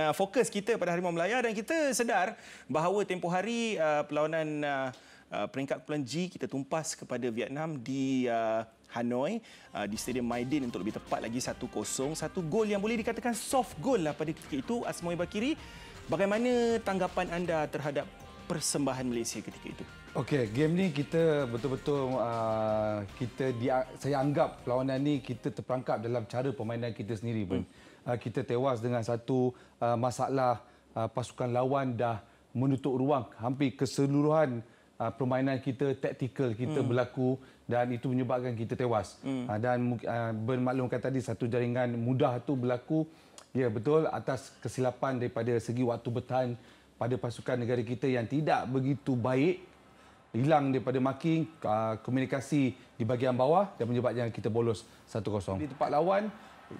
Ah, fokus kita pada Harimau Melaya dan kita sedar bahawa tempoh hari uh, perlawanan uh, uh, peringkat kumpulan G kita tumpas kepada Vietnam di uh, Hanoi di Stadium Maidin untuk lebih tepat lagi 1-0 satu gol yang boleh dikatakan soft goal lah pada ketika itu Asmoy Bakiri bagaimana tanggapan anda terhadap persembahan Malaysia ketika itu Okey, game ni kita betul-betul uh, kita dia, saya anggap perlawanan ni kita terperangkap dalam cara permainan kita sendiri pun. Hmm. Uh, kita tewas dengan satu uh, masalah uh, pasukan lawan dah menutup ruang hampir keseluruhan uh, permainan kita taktikal kita hmm. berlaku dan itu menyebabkan kita tewas. Hmm. Uh, dan uh, bermaklumkan tadi satu jaringan mudah tu berlaku. Ya betul atas kesilapan daripada segi waktu bertahan pada pasukan negara kita yang tidak begitu baik hilang daripada marking uh, komunikasi di bahagian bawah dan menyebabkan kita bolos 1-0. Di tempat lawan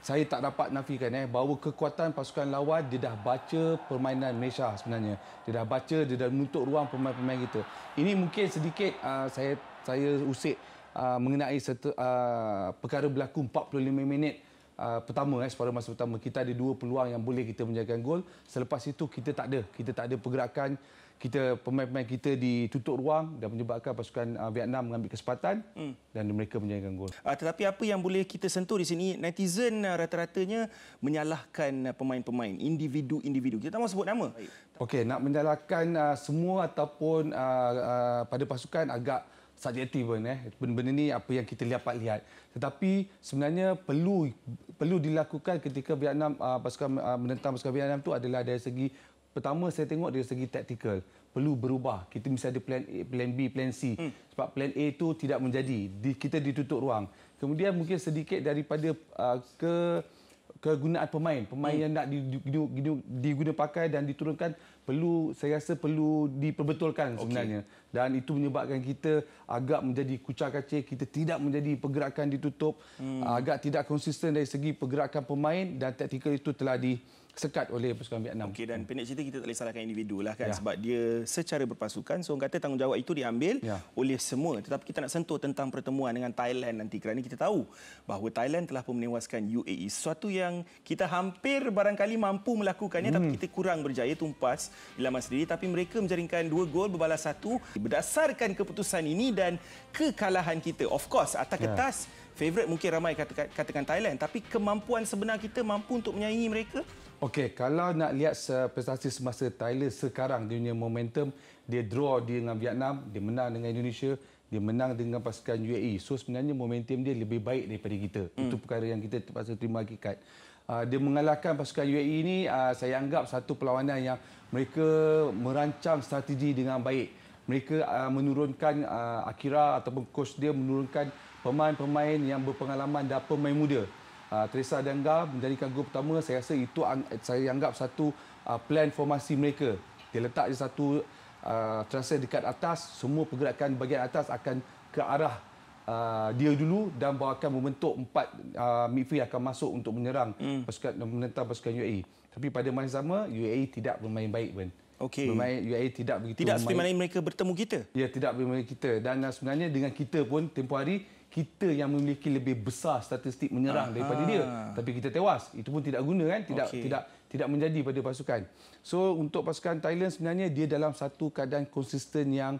saya tak dapat nafikan eh bahawa kekuatan pasukan lawan dia dah baca permainan Malaysia sebenarnya. Dia dah baca dia dah menutup ruang pemain-pemain kita. Ini mungkin sedikit uh, saya saya usik uh, mengenai serta, uh, ah, perkara berlaku 45 minit Uh, pertama eh separuh masa pertama kita ada dua peluang yang boleh kita menjaga gol selepas itu kita tak ada kita tak ada pergerakan kita pemain-pemain kita ditutup ruang dan menyebabkan pasukan uh, Vietnam mengambil kesempatan hmm. dan mereka menjaga gol. Uh, tetapi apa yang boleh kita sentuh di sini netizen uh, rata-ratanya menyalahkan uh, pemain-pemain individu-individu. Kita tak mahu sebut nama. Okey, nak menyalahkan uh, semua ataupun uh, uh, pada pasukan agak subjektif pun eh. Benda-benda ni apa yang kita dapat lihat. Tetapi sebenarnya perlu perlu dilakukan ketika Vietnam uh, pasukan uh, menentang pasukan Vietnam tu adalah dari segi pertama saya tengok dari segi taktikal perlu berubah. Kita mesti ada plan A, plan B, plan C. Hmm. Sebab plan A tu tidak menjadi. Di, kita ditutup ruang. Kemudian mungkin sedikit daripada uh, ke kegunaan pemain pemain hmm. yang nak digunakan pakai dan diturunkan perlu saya rasa perlu diperbetulkan sebenarnya dan itu menyebabkan kita agak menjadi kucak kacir kita tidak menjadi pergerakan ditutup hmm. agak tidak konsisten dari segi pergerakan pemain dan taktikal itu telah di sekat oleh pasukan Vietnam. Okey dan pendek cerita kita tak boleh salahkan individu lah kan ya. sebab dia secara berpasukan so kata tanggungjawab itu diambil ya. oleh semua tetapi kita nak sentuh tentang pertemuan dengan Thailand nanti kerana kita tahu bahawa Thailand telah pun menewaskan UAE sesuatu yang kita hampir barangkali mampu melakukannya hmm. tapi kita kurang berjaya tumpas di laman sendiri tapi mereka menjaringkan dua gol berbalas satu berdasarkan keputusan ini dan kekalahan kita of course atas ya. kertas ya. favorite mungkin ramai katakan Thailand tapi kemampuan sebenar kita mampu untuk menyaingi mereka Okey, kalau nak lihat prestasi semasa Thailand sekarang dia punya momentum, dia draw dia dengan Vietnam, dia menang dengan Indonesia, dia menang dengan pasukan UAE. So sebenarnya momentum dia lebih baik daripada kita. Hmm. Itu perkara yang kita terpaksa terima hakikat. Ah, dia mengalahkan pasukan UAE ini ah, saya anggap satu perlawanan yang mereka merancang strategi dengan baik. Mereka ah, menurunkan uh, Akira ataupun coach dia menurunkan pemain-pemain yang berpengalaman dan pemain muda. Ah, Teresa Dangga menjadi kagum pertama saya rasa itu saya anggap satu ah, plan formasi mereka dia letak je satu uh, terasa dekat atas semua pergerakan bagian atas akan ke arah uh, dia dulu dan akan membentuk empat uh, midfield akan masuk untuk menyerang hmm. pasukan menentang pasukan UAE tapi pada masa sama UAE tidak bermain baik pun Okey. Bermain UAE tidak begitu tidak bermain. mereka bertemu kita. Ya, tidak bermain kita. Dan sebenarnya dengan kita pun tempoh hari kita yang memiliki lebih besar statistik menyerang Aha. daripada dia tapi kita tewas itu pun tidak guna kan tidak okay. tidak tidak menjadi pada pasukan so untuk pasukan Thailand sebenarnya dia dalam satu keadaan konsisten yang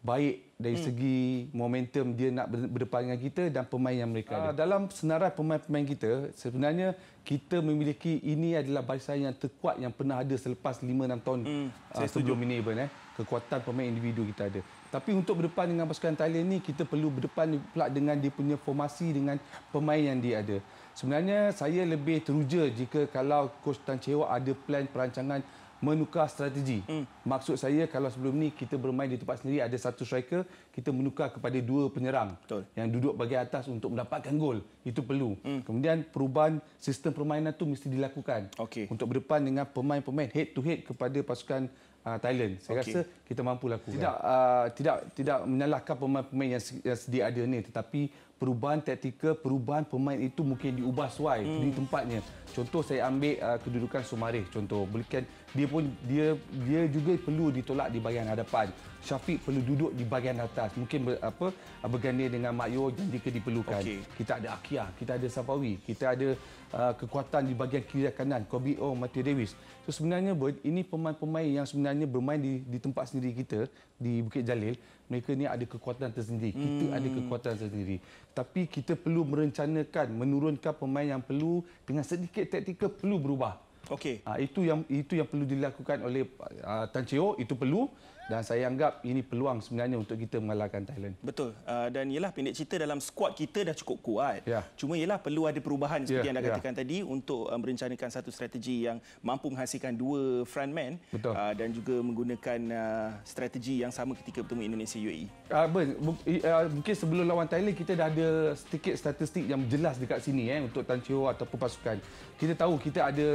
baik dari hmm. segi momentum dia nak berdepan dengan kita dan pemain yang mereka ada. Ah, dalam senarai pemain-pemain kita, sebenarnya kita memiliki ini adalah barisan yang terkuat yang pernah ada selepas 5-6 tahun hmm. uh, sebelum ini. Eh. Kekuatan pemain individu kita ada. Tapi untuk berdepan dengan pasukan Thailand ini, kita perlu berdepan pula dengan dia punya formasi dengan pemain yang dia ada. Sebenarnya saya lebih teruja jika kalau Coach Tan Chee Hock ada plan perancangan menukar strategi. Hmm. Maksud saya kalau sebelum ni kita bermain di tempat sendiri ada satu striker, kita menukar kepada dua penyerang Betul. yang duduk bagi atas untuk mendapatkan gol. Itu perlu. Hmm. Kemudian perubahan sistem permainan tu mesti dilakukan okay. untuk berdepan dengan pemain-pemain head to head kepada pasukan uh, ah, Thailand. Saya okay. rasa kita mampu lakukan. Tidak uh, tidak tidak menyalahkan pemain-pemain yang, yang sedia ada ni tetapi perubahan taktikal, perubahan pemain itu mungkin diubah suai hmm. di tempatnya. Contoh saya ambil uh, kedudukan Sumareh contoh. Belikan dia pun dia dia juga perlu ditolak di bahagian hadapan. Syafiq perlu duduk di bahagian atas. Mungkin ber, apa berganding dengan Mayo jika diperlukan. Okay. Kita ada Akia, kita ada Safawi, kita ada uh, kekuatan di bahagian kiri dan kanan. Kobe O, Mati Davis. So sebenarnya ini pemain-pemain yang sebenarnya sebenarnya bermain di, di tempat sendiri kita di Bukit Jalil mereka ni ada kekuatan tersendiri kita ada hmm. kekuatan tersendiri tapi kita perlu merencanakan menurunkan pemain yang perlu dengan sedikit taktikal perlu berubah okey ha, itu yang itu yang perlu dilakukan oleh uh, Tan Cheo oh. itu perlu dan saya anggap ini peluang sebenarnya untuk kita mengalahkan Thailand. Betul. Uh, dan ialah pendek cerita dalam skuad kita dah cukup kuat. Ya. Cuma ialah perlu ada perubahan seperti yeah. yang anda ya. katakan yeah. tadi untuk uh, merencanakan satu strategi yang mampu menghasilkan dua frontman uh, dan juga menggunakan uh, strategi yang sama ketika bertemu Indonesia UAE. Uh, ah, ben, ah, mungkin sebelum lawan Thailand kita dah ada sedikit statistik yang jelas dekat sini eh untuk Tan Chio ataupun pasukan. Kita tahu kita ada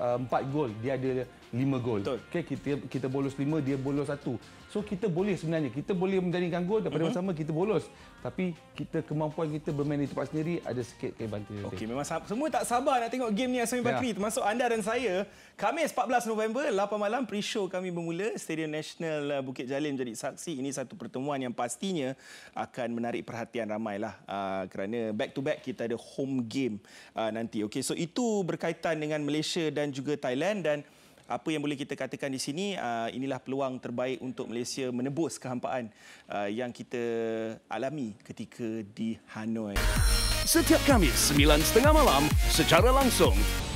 uh, empat gol, dia ada Lima gol. Okey kita kita bolos lima dia bolos satu. So kita boleh sebenarnya kita boleh menjaringkan gol daripada uh-huh. sama kita bolos. Tapi kita kemampuan kita bermain di tempat sendiri ada sikit kebantian. Okey memang semua tak sabar nak tengok game ni Asmi ya. Bakri termasuk anda dan saya. Khamis 14 November 8 malam pre-show kami bermula Stadium National uh, Bukit Jalil menjadi saksi. Ini satu pertemuan yang pastinya akan menarik perhatian ramailah uh, kerana back to back kita ada home game uh, nanti. Okey so itu berkaitan dengan Malaysia dan juga Thailand dan apa yang boleh kita katakan di sini ah, inilah peluang terbaik untuk Malaysia menebus kehampaan ah, yang kita alami ketika di Hanoi. Setiap Kamis 9.30 malam secara langsung